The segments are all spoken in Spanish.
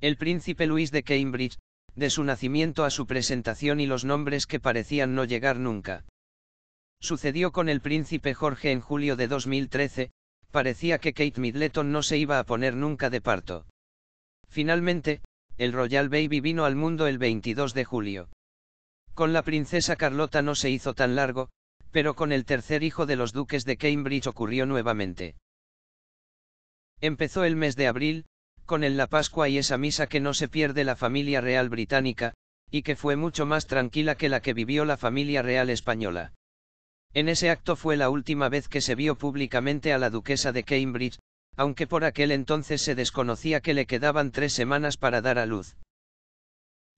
El príncipe Luis de Cambridge, de su nacimiento a su presentación y los nombres que parecían no llegar nunca. Sucedió con el príncipe Jorge en julio de 2013, parecía que Kate Middleton no se iba a poner nunca de parto. Finalmente, el Royal Baby vino al mundo el 22 de julio. Con la princesa Carlota no se hizo tan largo, pero con el tercer hijo de los duques de Cambridge ocurrió nuevamente. Empezó el mes de abril, con el la Pascua y esa misa que no se pierde la familia real británica, y que fue mucho más tranquila que la que vivió la familia real española. En ese acto fue la última vez que se vio públicamente a la duquesa de Cambridge, aunque por aquel entonces se desconocía que le quedaban tres semanas para dar a luz.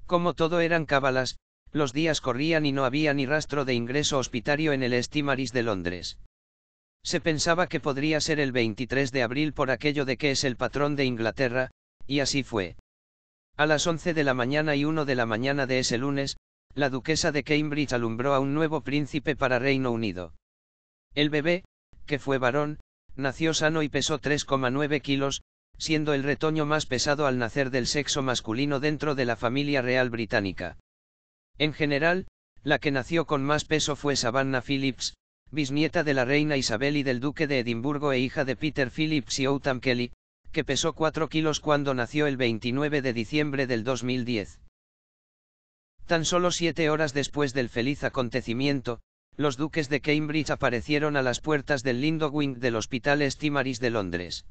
Como todo eran cábalas, los días corrían y no había ni rastro de ingreso hospitalario en el Estimaris de Londres. Se pensaba que podría ser el 23 de abril por aquello de que es el patrón de Inglaterra, y así fue. A las 11 de la mañana y 1 de la mañana de ese lunes, la duquesa de Cambridge alumbró a un nuevo príncipe para Reino Unido. El bebé, que fue varón, nació sano y pesó 3,9 kilos, siendo el retoño más pesado al nacer del sexo masculino dentro de la familia real británica. En general, la que nació con más peso fue Savannah Phillips, bisnieta de la reina Isabel y del duque de Edimburgo e hija de Peter Phillips y Otham Kelly, que pesó 4 kilos cuando nació el 29 de diciembre del 2010. Tan solo siete horas después del feliz acontecimiento, los duques de Cambridge aparecieron a las puertas del lindo wing del Hospital Estimaris de Londres.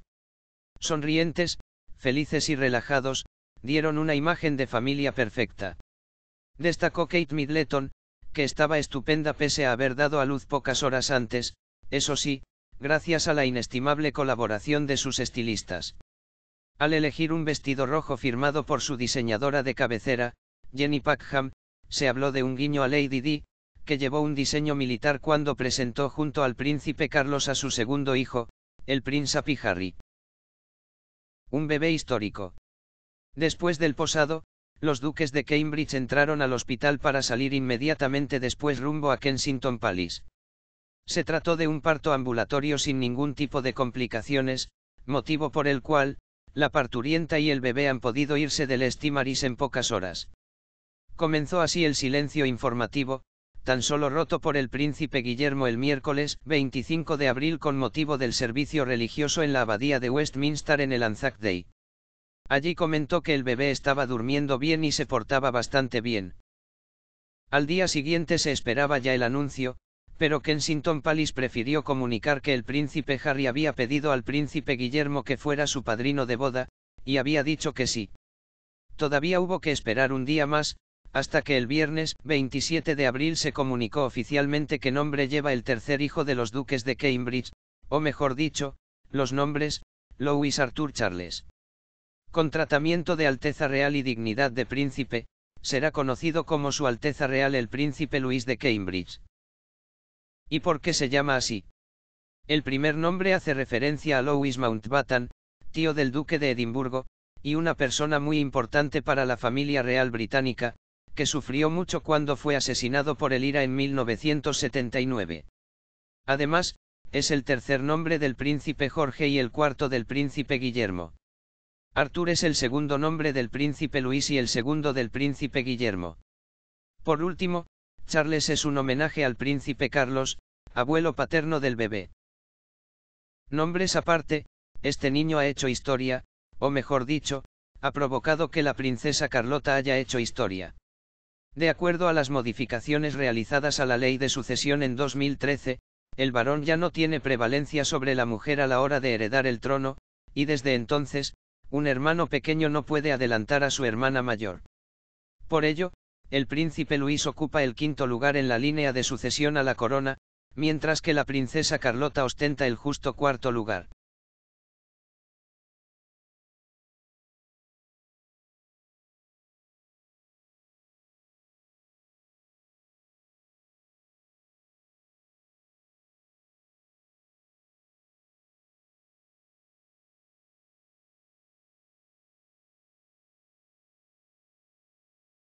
Sonrientes, felices y relajados, dieron una imagen de familia perfecta. Destacó Kate Middleton, que estaba estupenda pese a haber dado a luz pocas horas antes, eso sí, gracias a la inestimable colaboración de sus estilistas. Al elegir un vestido rojo firmado por su diseñadora de cabecera, Jenny Packham, se habló de un guiño a Lady Di, que llevó un diseño militar cuando presentó junto al príncipe Carlos a su segundo hijo, el príncipe Harry. Un bebé histórico. Después del posado, los duques de Cambridge entraron al hospital para salir inmediatamente después rumbo a Kensington Palace. Se trató de un parto ambulatorio sin ningún tipo de complicaciones, motivo por el cual, la parturienta y el bebé han podido irse del Estimaris en pocas horas. Comenzó así el silencio informativo, tan solo roto por el príncipe Guillermo el miércoles 25 de abril con motivo del servicio religioso en la abadía de Westminster en el Anzac Day. Allí comentó que el bebé estaba durmiendo bien y se portaba bastante bien. Al día siguiente se esperaba ya el anuncio, pero Kensington Palace prefirió comunicar que el príncipe Harry había pedido al príncipe Guillermo que fuera su padrino de boda, y había dicho que sí. Todavía hubo que esperar un día más, hasta que el viernes 27 de abril se comunicó oficialmente que nombre lleva el tercer hijo de los duques de Cambridge, o mejor dicho, los nombres, Louis Arthur Charles con tratamiento de Alteza Real y dignidad de príncipe, será conocido como Su Alteza Real el Príncipe Luis de Cambridge. ¿Y por qué se llama así? El primer nombre hace referencia a Louis Mountbatten, tío del Duque de Edimburgo, y una persona muy importante para la familia real británica, que sufrió mucho cuando fue asesinado por el IRA en 1979. Además, es el tercer nombre del príncipe Jorge y el cuarto del príncipe Guillermo. Artur es el segundo nombre del príncipe Luis y el segundo del príncipe Guillermo. Por último, Charles es un homenaje al príncipe Carlos, abuelo paterno del bebé. Nombres aparte, este niño ha hecho historia, o mejor dicho, ha provocado que la princesa Carlota haya hecho historia. De acuerdo a las modificaciones realizadas a la ley de sucesión en 2013, el varón ya no tiene prevalencia sobre la mujer a la hora de heredar el trono, y desde entonces, un hermano pequeño no puede adelantar a su hermana mayor. Por ello, el príncipe Luis ocupa el quinto lugar en la línea de sucesión a la corona, mientras que la princesa Carlota ostenta el justo cuarto lugar.